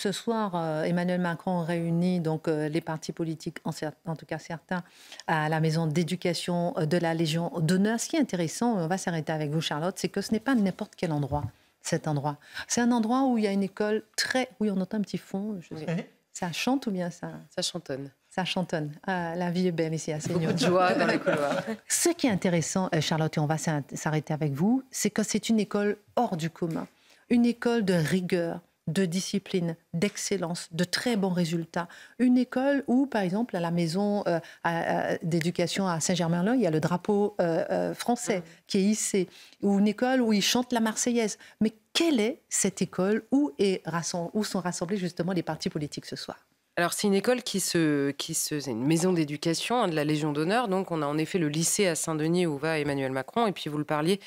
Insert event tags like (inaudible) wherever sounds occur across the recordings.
Ce soir, euh, Emmanuel Macron réunit donc euh, les partis politiques, en, tout cas certains, à la maison d'éducation euh, de la Légion d'honneur. Ce qui est intéressant, on va s'arrêter avec vous, Charlotte, c'est que ce n'est pas n'importe quel endroit, cet endroit. C'est un endroit où il y a une école très. Oui, on a un petit fond. Je Ça chante ou bien ça Ça chantonne. Ça chantonne. Ah, la vie est belle ici à Seigneur. de joie dans les couloirs. (laughs) Ce qui est intéressant, Charlotte, et on va s'arrêter avec vous, c'est que c'est une école hors du commun. Une école de rigueur, de discipline, d'excellence, de très bons résultats. Une école où, par exemple, à la maison euh, d'éducation à Saint-Germain-Laye, en il y a le drapeau euh, euh, français ah. qui est hissé, ou une école où ils chantent la Marseillaise. Mais quelle est cette école où, où sont rassemblés justement les partis politiques ce soir alors c'est une école qui se, qui c'est une maison d'éducation hein, de la Légion d'honneur. Donc on a en effet le lycée à Saint-Denis où va Emmanuel Macron. Et puis vous le parliez,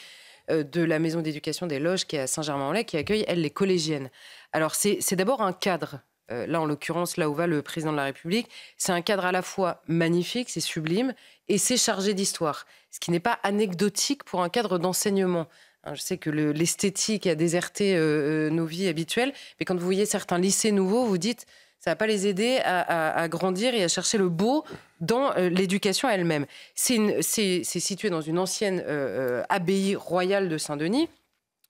de la maison d'éducation des loges qui est à Saint-Germain-en-Laye qui accueille, elle, les collégiennes. Alors c'est d'abord un cadre. Euh, là, en l'occurrence, là où va le président de la République, c'est un cadre à la fois magnifique, c'est sublime, et c'est chargé d'histoire, ce qui n'est pas anecdotique pour un cadre d'enseignement. Hein, je sais que l'esthétique a déserté euh, euh, nos vies habituelles, mais quand vous voyez certains lycées nouveaux, vous dites, ça va pas les aider à, grandir et à chercher le beau dans l'éducation elle-même. C'est situé dans une ancienne abbaye royale de Saint-Denis.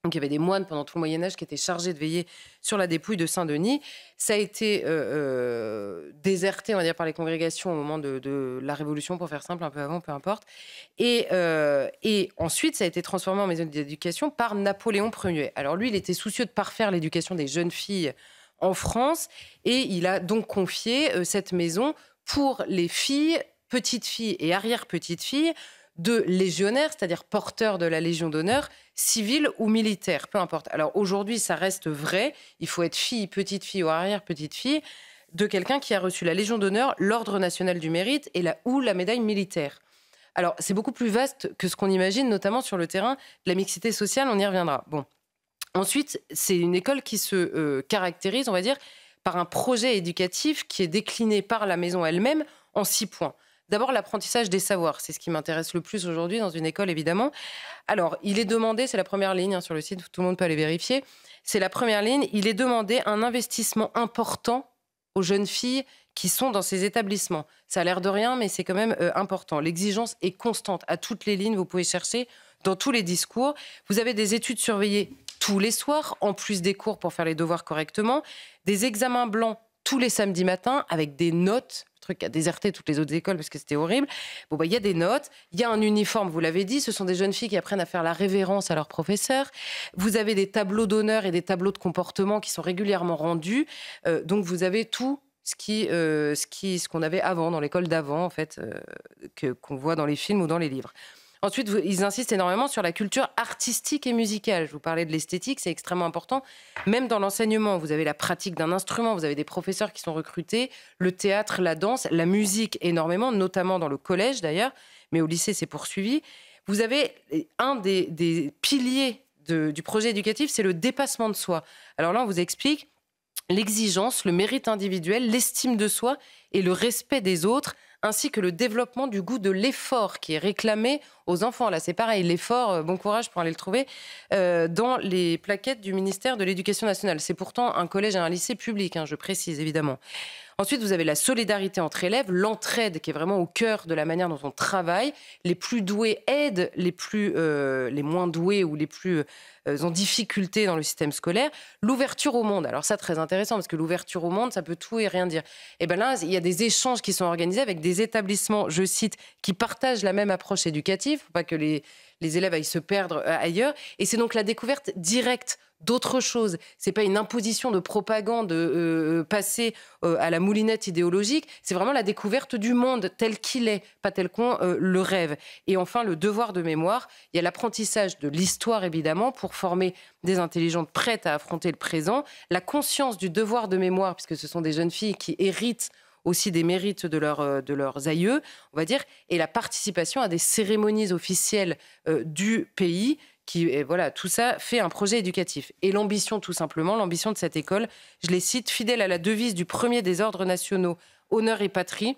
Donc il y avait des moines pendant tout le Moyen Âge qui étaient chargés de veiller sur la dépouille de Saint Denis. Ça a été euh, euh, déserté, on va dire, par les congrégations au moment de, la Révolution, pour faire simple, un peu avant, peu importe. Et, euh, et ensuite, ça a été transformé en maison d'éducation par Napoléon Ier. Alors lui, il était soucieux de parfaire l'éducation des jeunes filles en France, et il a donc confié cette maison pour les filles, petites filles et arrière-petites filles de légionnaires, c'est-à-dire porteur de la Légion d'honneur, civile ou militaire, peu importe. Alors aujourd'hui, ça reste vrai, il faut être fille, petite fille ou arrière-petite fille de quelqu'un qui a reçu la Légion d'honneur, l'Ordre national du mérite et la, ou la médaille militaire. Alors c'est beaucoup plus vaste que ce qu'on imagine, notamment sur le terrain de la mixité sociale, on y reviendra. Bon. Ensuite, c'est une école qui se euh, caractérise, on va dire, par un projet éducatif qui est décliné par la maison elle-même en six points. D'abord, l'apprentissage des savoirs, c'est ce qui m'intéresse le plus aujourd'hui dans une école, évidemment. Alors, il est demandé, c'est la première ligne hein, sur le site, tout le monde peut aller vérifier, c'est la première ligne, il est demandé un investissement important aux jeunes filles qui sont dans ces établissements. Ça a l'air de rien, mais c'est quand même euh, important. L'exigence est constante à toutes les lignes, vous pouvez chercher dans tous les discours. Vous avez des études surveillées tous les soirs, en plus des cours pour faire les devoirs correctement, des examens blancs tous les samedis matins avec des notes truc a déserté toutes les autres écoles parce que c'était horrible. Bon, bah, il y a des notes, il y a un uniforme, vous l'avez dit, ce sont des jeunes filles qui apprennent à faire la révérence à leurs professeurs. Vous avez des tableaux d'honneur et des tableaux de comportement qui sont régulièrement rendus. Euh, donc, vous avez tout ce qui, euh, ce qui, ce qu'on avait avant dans l'école d'avant, en fait, euh, que qu'on voit dans les films ou dans les livres. Ensuite, ils insistent énormément sur la culture artistique et musicale. Je vous parlais de l'esthétique, c'est extrêmement important. Même dans l'enseignement, vous avez la pratique d'un instrument, vous avez des professeurs qui sont recrutés, le théâtre, la danse, la musique énormément, notamment dans le collège d'ailleurs, mais au lycée c'est poursuivi. Vous avez eh, un des, piliers du projet éducatif, c'est le dépassement de soi. Alors là, on vous explique l'exigence, le mérite individuel, l'estime de soi et le respect des autres ainsi que le développement du goût de l'effort qui est réclamé aux enfants. Là, c'est pareil, l'effort, euh, bon courage pour aller le trouver, euh, dans les plaquettes du ministère de l'Éducation nationale. C'est pourtant un collège et un lycée public, hein, je précise évidemment. Ensuite, vous avez la solidarité entre élèves, l'entraide qui est vraiment au cœur de la manière dont on travaille. Les plus doués aident les, plus, euh, les moins doués ou les plus euh, en difficulté dans le système scolaire. L'ouverture au monde, alors ça très intéressant parce que l'ouverture au monde, ça peut tout et rien dire. Et eh bien là, il y a des échanges qui sont organisés avec des établissements, je cite, qui partagent la même approche éducative, pas que les les élèves aillent se perdre euh, ailleurs. Et c'est donc la découverte directe chose. Ce C'est pas une imposition de propagande euh, euh, passée à la moulinette idéologique. C'est vraiment la découverte du monde tel qu'il est, pas tel qu'on le rêve. Et enfin, le devoir de mémoire. Il y a l'apprentissage de l'histoire, évidemment, pour former des intelligentes prêtes à affronter le présent. La conscience du devoir de mémoire, puisque ce sont des jeunes filles qui héritent aussi des mérites de, leur, euh, de leurs aïeux, on va dire, et la participation à des cérémonies officielles euh, du pays. Qui, voilà, tout ça fait un projet éducatif. Et l'ambition, tout simplement, l'ambition de cette école, je les cite, fidèle à la devise du premier des ordres nationaux, honneur et patrie,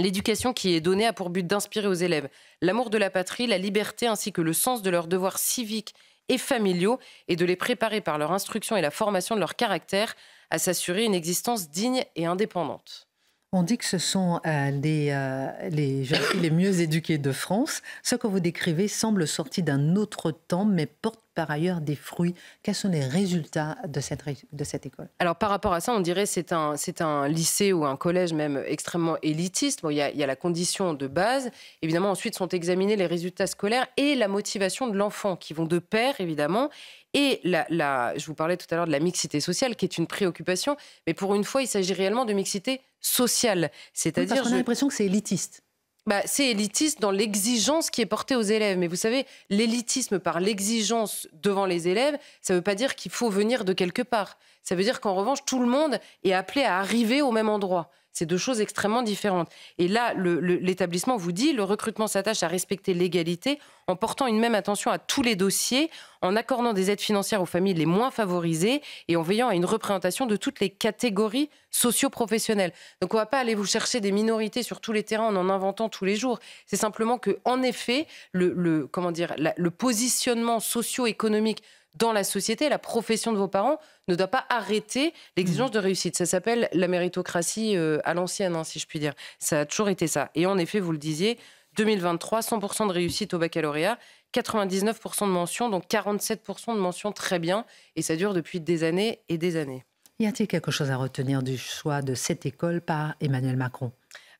L'éducation qui est donnée a pour but d'inspirer aux élèves l'amour de la patrie, la liberté ainsi que le sens de leurs devoirs civiques et familiaux et de les préparer par leur instruction et la formation de leur caractère à s'assurer une existence digne et indépendante. On dit que ce sont euh, euh, les, mieux éduqués de France. Ce que vous décrivez semble sorti d'un autre temps, mais porte par ailleurs des fruits. Quels sont les résultats de cette, école Alors par rapport à ça, on dirait c'est un c'est un lycée ou un collège même extrêmement élitiste. Bon, il y, a, la condition de base. Évidemment, ensuite sont examinés les résultats scolaires et la motivation de l'enfant, qui vont de pair évidemment. Et je vous parlais tout à l'heure de la mixité sociale, qui est une préoccupation, mais pour une fois, il s'agit réellement de mixité sociale. C'est-à-dire, j'ai l'impression que c'est élitiste. Bah, c'est élitiste dans l'exigence qui est portée aux élèves. Mais vous savez, l'élitisme par l'exigence devant les élèves, ça ne veut pas dire qu'il faut venir de quelque part. Ça veut dire qu'en revanche, tout le monde est appelé à arriver au même endroit. C'est deux choses extrêmement différentes. Et là, l'établissement vous dit, le recrutement s'attache à respecter l'égalité en portant une même attention à tous les dossiers, en accordant des aides financières aux familles les moins favorisées et en veillant à une représentation de toutes les catégories socio-professionnelles. Donc on ne va pas aller vous chercher des minorités sur tous les terrains en en inventant tous les jours. C'est simplement que, en effet, le, comment dire, le positionnement socio-économique dans la société, la profession de vos parents ne doit pas arrêter l'exigence mm. de réussite. Ça s'appelle la méritocratie euh, à l'ancienne, hein, si je puis dire. Ça a toujours été ça. Et en effet, vous le disiez, 2023, 100% de réussite au baccalauréat, 99% de mentions, donc 47% de mentions très bien. Et ça dure depuis des années et des années. Y a-t-il quelque chose à retenir du choix de cette école par Emmanuel Macron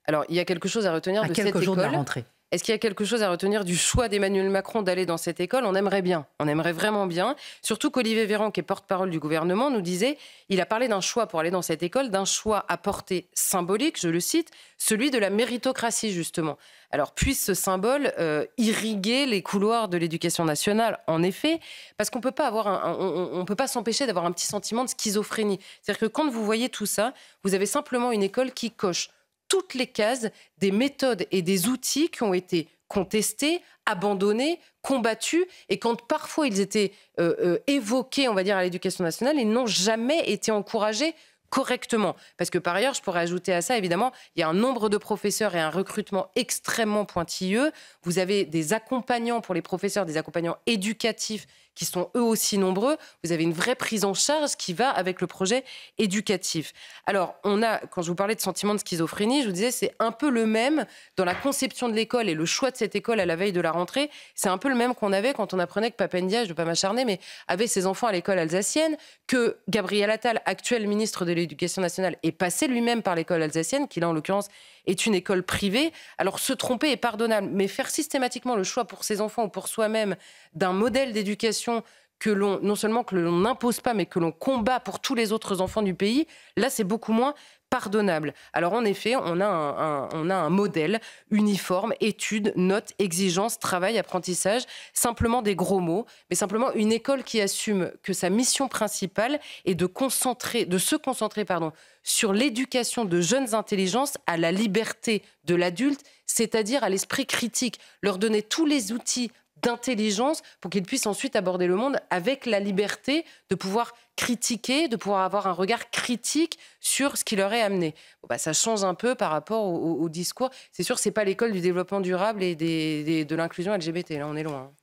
Alors, il y a quelque chose à retenir de cette école. À quelques jours de la rentrée. Est-ce qu'il y a quelque chose à retenir du choix d'Emmanuel Macron d'aller dans cette école On aimerait bien, on aimerait vraiment bien. Surtout qu'Olivier Véran, qui est porte-parole du gouvernement, nous disait, il a parlé d'un choix pour aller dans cette école, d'un choix à portée symbolique, je le cite, celui de la méritocratie justement. Alors puisse ce symbole euh, irriguer les couloirs de l'éducation nationale, en effet, parce qu'on peut pas avoir, peut pas s'empêcher d'avoir un petit sentiment de schizophrénie. C'est-à-dire que quand vous voyez tout ça, vous avez simplement une école qui coche toutes les cases des méthodes et des outils qui ont été contestés, abandonnés, combattus, et quand parfois ils étaient euh, euh, évoqués, on va dire, à l'éducation nationale, ils n'ont jamais été encouragés correctement. Parce que par ailleurs, je pourrais ajouter à ça, évidemment, il y a un nombre de professeurs et un recrutement extrêmement pointilleux. Vous avez des accompagnants pour les professeurs, des accompagnants éducatifs qui sont eux aussi nombreux, vous avez une vraie prise en charge qui va avec le projet éducatif. Alors, on a, quand je vous parlais de sentiment de schizophrénie, je vous disais, c'est un peu le même dans la conception de l'école et le choix de cette école à la veille de la rentrée. C'est un peu le même qu'on avait quand on apprenait que Papendia, je ne veux pas m'acharner, mais avait ses enfants à l'école alsacienne, que Gabriel Attal, actuel ministre de l'Éducation nationale, est passé lui-même par l'école alsacienne, qui là, en l'occurrence, est une école privée. Alors se tromper est pardonnable, mais faire systématiquement le choix pour ses enfants ou pour soi-même d'un modèle d'éducation que l'on non seulement que l'on n'impose pas, mais que l'on combat pour tous les autres enfants du pays, là c'est beaucoup moins pardonnable. Alors en effet, on a un, on a un modèle uniforme, études, notes, exigences, travail, apprentissage, simplement des gros mots, mais simplement une école qui assume que sa mission principale est de concentrer, de se concentrer, pardon, sur l'éducation de jeunes intelligences à la liberté de l'adulte, c'est-à-dire à, l'esprit critique, leur donner tous les outils d'intelligence pour qu'ils puissent ensuite aborder le monde avec la liberté de pouvoir critiquer, de pouvoir avoir un regard critique sur ce qui leur est amené. bah, ça change un peu par rapport au, discours. C'est sûr, ce n'est pas l'école du développement durable et de l'inclusion LGBT. Là, on est loin. Hein.